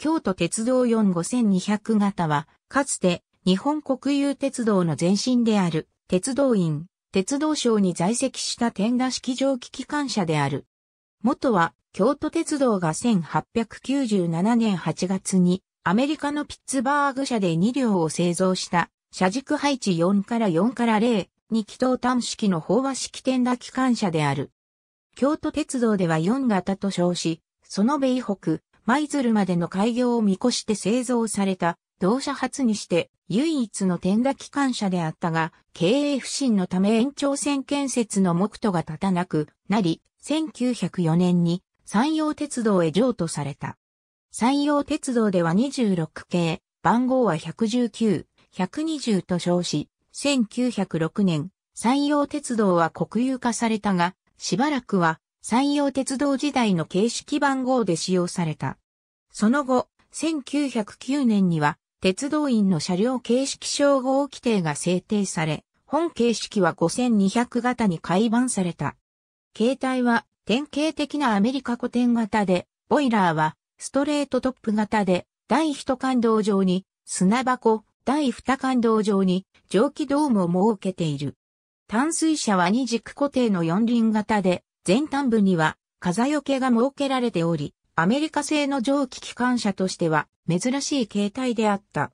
京都鉄道4 5200型は、かつて日本国有鉄道の前身である鉄道院、鉄道省に在籍した天田式蒸気機関車である。元は京都鉄道が1897年8月にアメリカのピッツバーグ社で2両を製造した車軸配置4から4から0に気筒端式の飽和式天田機関車である。京都鉄道では4型と称し、その米北、舞鶴までの開業を見越して製造された、同社初にして唯一の転打機関車であったが、経営不振のため延長線建設の目途が立たなくなり、1904年に山陽鉄道へ譲渡された。山陽鉄道では26系、番号は119、120と称し、1906年、山陽鉄道は国有化されたが、しばらくは山陽鉄道時代の形式番号で使用された。その後、1909年には、鉄道員の車両形式称号規定が制定され、本形式は5200型に改版された。形態は典型的なアメリカ古典型で、ボイラーはストレートトップ型で、第一感動上に砂箱、第二感動上に蒸気ドームを設けている。淡水車は二軸固定の四輪型で、前端部には風よけが設けられており、アメリカ製の蒸気機関車としては珍しい形態であった。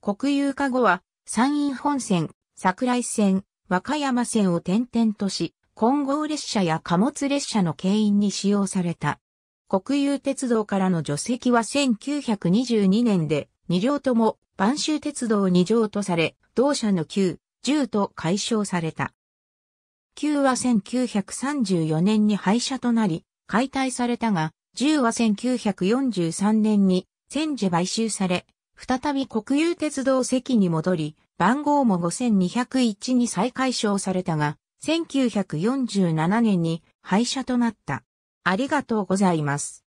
国有化後は山陰本線、桜井線、和歌山線を転々とし、混合列車や貨物列車の牽引に使用された。国有鉄道からの除籍は1922年で2両とも晩州鉄道2条とされ、同社の旧、10と解消された。旧は1934年に廃車となり、解体されたが、10は1943年に千時買収され、再び国有鉄道席に戻り、番号も5201に再解消されたが、1947年に廃車となった。ありがとうございます。